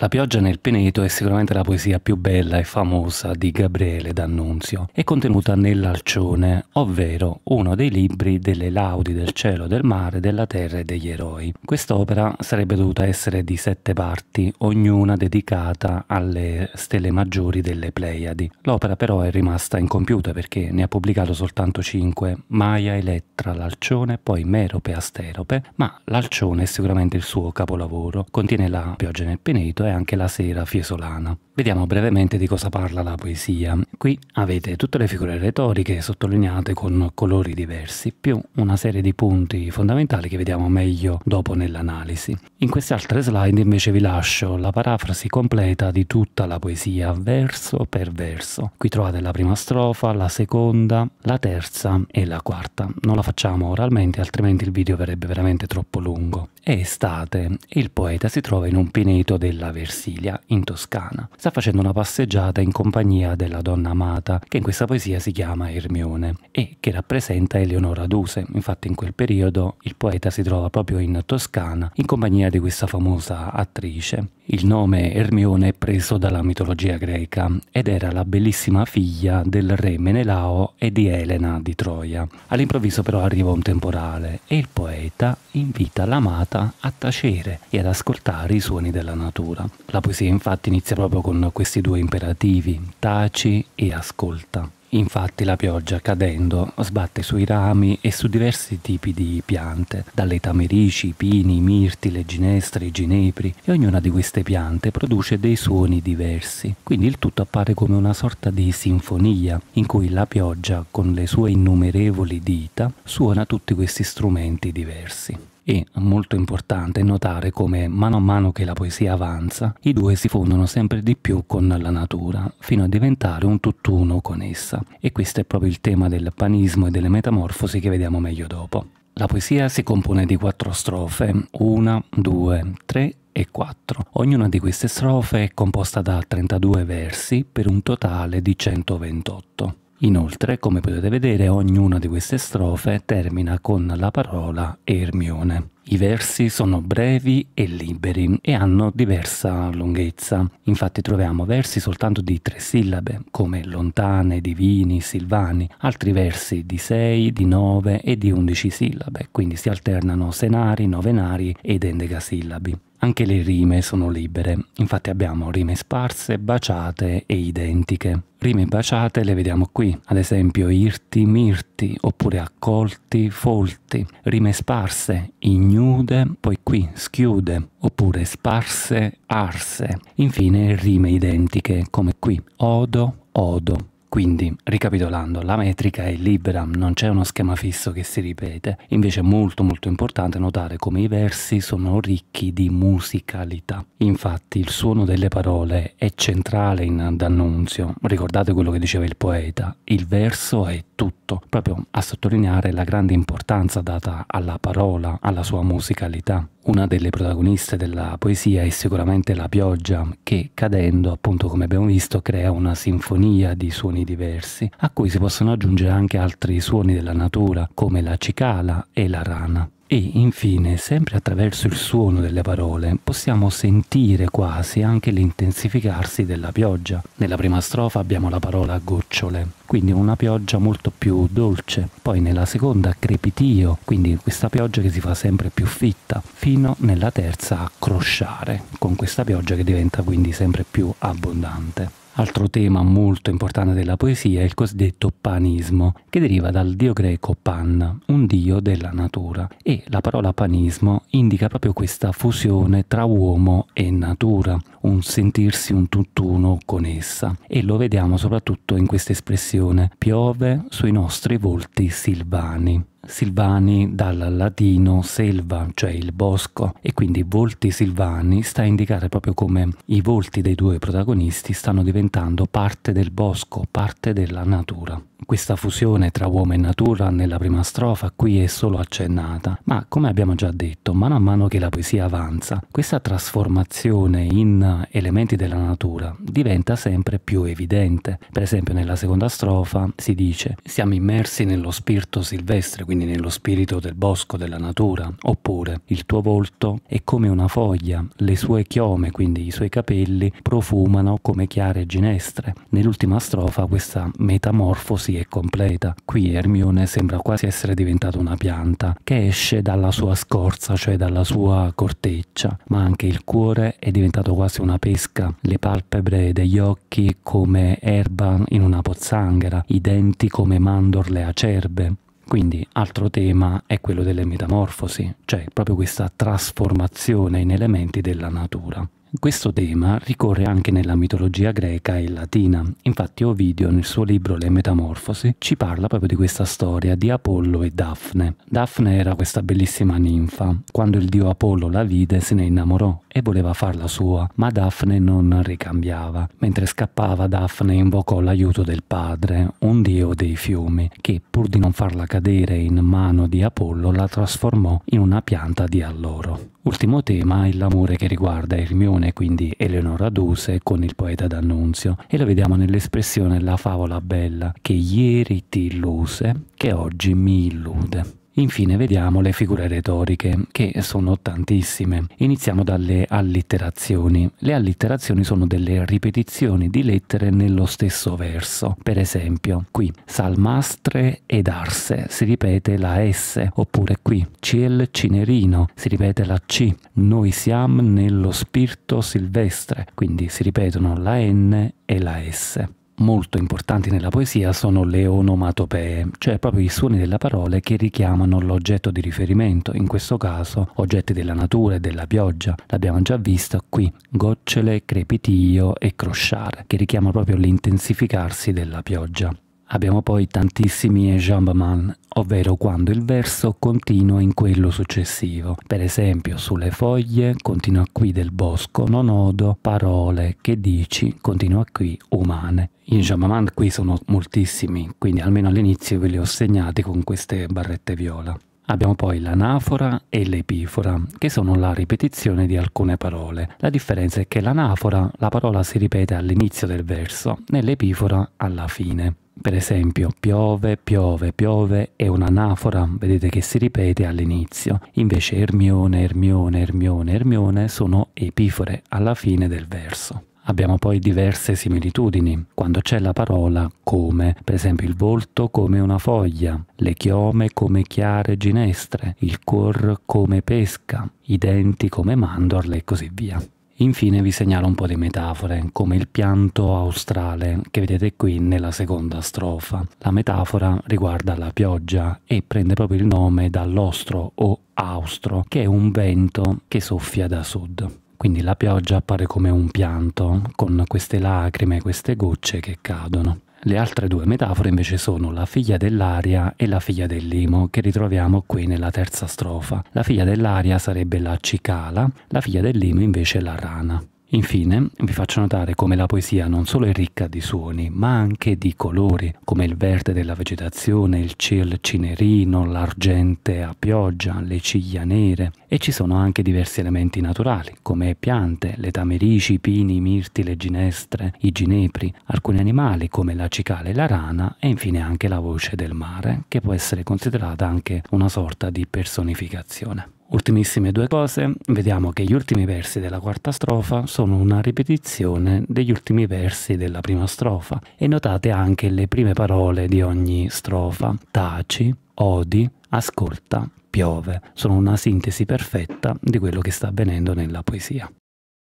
La pioggia nel Peneto è sicuramente la poesia più bella e famosa di Gabriele D'Annunzio È contenuta nell'Alcione, ovvero uno dei libri delle laudi del cielo, del mare, della terra e degli eroi. Quest'opera sarebbe dovuta essere di sette parti, ognuna dedicata alle stelle maggiori delle Pleiadi. L'opera però è rimasta incompiuta perché ne ha pubblicato soltanto cinque, Maia, Elettra, L'Alcione, poi Merope, Asterope, ma l'Alcione è sicuramente il suo capolavoro, contiene la pioggia nel Peneto e anche la sera fiesolana. Vediamo brevemente di cosa parla la poesia. Qui avete tutte le figure retoriche sottolineate con colori diversi, più una serie di punti fondamentali che vediamo meglio dopo nell'analisi. In queste altre slide invece vi lascio la parafrasi completa di tutta la poesia, verso per verso. Qui trovate la prima strofa, la seconda, la terza e la quarta. Non la facciamo oralmente, altrimenti il video verrebbe veramente troppo lungo. È estate e il poeta si trova in un pineto della Versilia, in Toscana sta facendo una passeggiata in compagnia della donna amata, che in questa poesia si chiama Ermione e che rappresenta Eleonora Duse. Infatti in quel periodo il poeta si trova proprio in Toscana in compagnia di questa famosa attrice. Il nome Ermione è preso dalla mitologia greca ed era la bellissima figlia del re Menelao e di Elena di Troia. All'improvviso però arriva un temporale e il poeta invita l'amata a tacere e ad ascoltare i suoni della natura. La poesia infatti inizia proprio con con questi due imperativi, taci e ascolta. Infatti la pioggia cadendo sbatte sui rami e su diversi tipi di piante, dalle tamerici, pini, mirti, le ginestre, i ginepri, e ognuna di queste piante produce dei suoni diversi. Quindi il tutto appare come una sorta di sinfonia, in cui la pioggia, con le sue innumerevoli dita, suona tutti questi strumenti diversi. E, molto importante, notare come mano a mano che la poesia avanza, i due si fondono sempre di più con la natura, fino a diventare un tutt'uno con essa. E questo è proprio il tema del panismo e delle metamorfosi che vediamo meglio dopo. La poesia si compone di quattro strofe, una, due, tre e quattro. Ognuna di queste strofe è composta da 32 versi per un totale di 128. Inoltre, come potete vedere, ognuna di queste strofe termina con la parola Ermione. I versi sono brevi e liberi e hanno diversa lunghezza. Infatti troviamo versi soltanto di tre sillabe, come lontane, divini, silvani, altri versi di sei, di nove e di undici sillabe, quindi si alternano senari, novenari ed endecasillabi. Anche le rime sono libere, infatti abbiamo rime sparse, baciate e identiche. Rime baciate le vediamo qui, ad esempio irti, mirti, oppure accolti, folti. Rime sparse, ignude, poi qui schiude, oppure sparse, arse. Infine rime identiche, come qui, odo, odo. Quindi, ricapitolando, la metrica è libera, non c'è uno schema fisso che si ripete, invece è molto molto importante notare come i versi sono ricchi di musicalità. Infatti il suono delle parole è centrale in D'Annunzio, ricordate quello che diceva il poeta, il verso è tutto, proprio a sottolineare la grande importanza data alla parola, alla sua musicalità. Una delle protagoniste della poesia è sicuramente la pioggia che cadendo, appunto come abbiamo visto, crea una sinfonia di suoni diversi, a cui si possono aggiungere anche altri suoni della natura come la cicala e la rana. E infine, sempre attraverso il suono delle parole, possiamo sentire quasi anche l'intensificarsi della pioggia. Nella prima strofa abbiamo la parola gocciole, quindi una pioggia molto più dolce. Poi nella seconda crepitio, quindi questa pioggia che si fa sempre più fitta, fino nella terza a crosciare, con questa pioggia che diventa quindi sempre più abbondante. Altro tema molto importante della poesia è il cosiddetto panismo, che deriva dal dio greco Pan, un dio della natura, e la parola panismo indica proprio questa fusione tra uomo e natura, un sentirsi un tutt'uno con essa, e lo vediamo soprattutto in questa espressione piove sui nostri volti silvani. Silvani dal latino selva, cioè il bosco, e quindi volti silvani sta a indicare proprio come i volti dei due protagonisti stanno diventando parte del bosco, parte della natura. Questa fusione tra uomo e natura nella prima strofa qui è solo accennata, ma come abbiamo già detto, mano a mano che la poesia avanza, questa trasformazione in elementi della natura diventa sempre più evidente. Per esempio nella seconda strofa si dice siamo immersi nello spirito silvestre, quindi nello spirito del bosco, della natura, oppure il tuo volto è come una foglia, le sue chiome, quindi i suoi capelli, profumano come chiare ginestre. Nell'ultima strofa questa metamorfosi così è completa. Qui Hermione sembra quasi essere diventata una pianta che esce dalla sua scorza, cioè dalla sua corteccia, ma anche il cuore è diventato quasi una pesca, le palpebre degli occhi come erba in una pozzanghera, i denti come mandorle acerbe. Quindi altro tema è quello delle metamorfosi, cioè proprio questa trasformazione in elementi della natura. Questo tema ricorre anche nella mitologia greca e latina, infatti Ovidio nel suo libro Le Metamorfosi ci parla proprio di questa storia di Apollo e Daphne. Daphne era questa bellissima ninfa, quando il dio Apollo la vide se ne innamorò e voleva farla sua, ma Daphne non ricambiava. Mentre scappava, Daphne invocò l'aiuto del padre, un dio dei fiumi, che pur di non farla cadere in mano di Apollo, la trasformò in una pianta di alloro. Ultimo tema è l'amore che riguarda Ermione, quindi Eleonora Duse, con il poeta D'Annunzio, e lo vediamo nell'espressione La favola bella, che ieri ti illuse, che oggi mi illude. Infine vediamo le figure retoriche, che sono tantissime. Iniziamo dalle allitterazioni. Le allitterazioni sono delle ripetizioni di lettere nello stesso verso. Per esempio, qui salmastre ed arse si ripete la S, oppure qui ciel cinerino si ripete la C, noi siamo nello spirito silvestre, quindi si ripetono la N e la S molto importanti nella poesia sono le onomatopee, cioè proprio i suoni delle parole che richiamano l'oggetto di riferimento, in questo caso oggetti della natura e della pioggia. L'abbiamo già visto qui, gocciole, crepitio e crosciare, che richiamano proprio l'intensificarsi della pioggia. Abbiamo poi tantissimi enjambement, ovvero quando il verso continua in quello successivo. Per esempio, sulle foglie, continua qui del bosco, non odo, parole, che dici, continua qui, umane. Gli enjambement qui sono moltissimi, quindi almeno all'inizio ve li ho segnati con queste barrette viola. Abbiamo poi l'anafora e l'epifora, che sono la ripetizione di alcune parole. La differenza è che l'anafora, la parola si ripete all'inizio del verso, nell'epifora alla fine. Per esempio, piove, piove, piove è un'anafora, vedete che si ripete all'inizio. Invece Ermione, Ermione, Ermione, Ermione sono epifore alla fine del verso. Abbiamo poi diverse similitudini, quando c'è la parola come, per esempio il volto come una foglia, le chiome come chiare ginestre, il cuor come pesca, i denti come mandorle e così via. Infine vi segnalo un po' di metafore, come il pianto australe che vedete qui nella seconda strofa. La metafora riguarda la pioggia e prende proprio il nome dall'ostro o austro, che è un vento che soffia da sud. Quindi la pioggia appare come un pianto, con queste lacrime, queste gocce che cadono. Le altre due metafore invece sono la figlia dell'aria e la figlia del limo, che ritroviamo qui nella terza strofa. La figlia dell'aria sarebbe la cicala, la figlia del limo invece la rana. Infine vi faccio notare come la poesia non solo è ricca di suoni, ma anche di colori, come il verde della vegetazione, il ciel cinerino, l'argente a pioggia, le ciglia nere e ci sono anche diversi elementi naturali, come piante, le tamerici, i pini, i mirti, le ginestre, i ginepri, alcuni animali come la cicala e la rana e infine anche la voce del mare, che può essere considerata anche una sorta di personificazione. Ultimissime due cose, vediamo che gli ultimi versi della quarta strofa sono una ripetizione degli ultimi versi della prima strofa e notate anche le prime parole di ogni strofa, taci, odi, ascolta, piove, sono una sintesi perfetta di quello che sta avvenendo nella poesia.